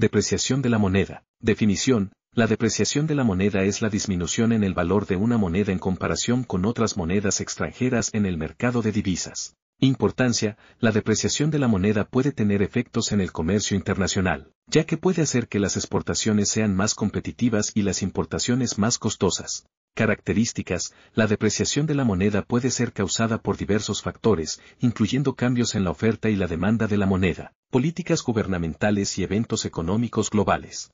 Depreciación de la moneda. Definición. La depreciación de la moneda es la disminución en el valor de una moneda en comparación con otras monedas extranjeras en el mercado de divisas. Importancia, la depreciación de la moneda puede tener efectos en el comercio internacional, ya que puede hacer que las exportaciones sean más competitivas y las importaciones más costosas. Características, la depreciación de la moneda puede ser causada por diversos factores, incluyendo cambios en la oferta y la demanda de la moneda, políticas gubernamentales y eventos económicos globales.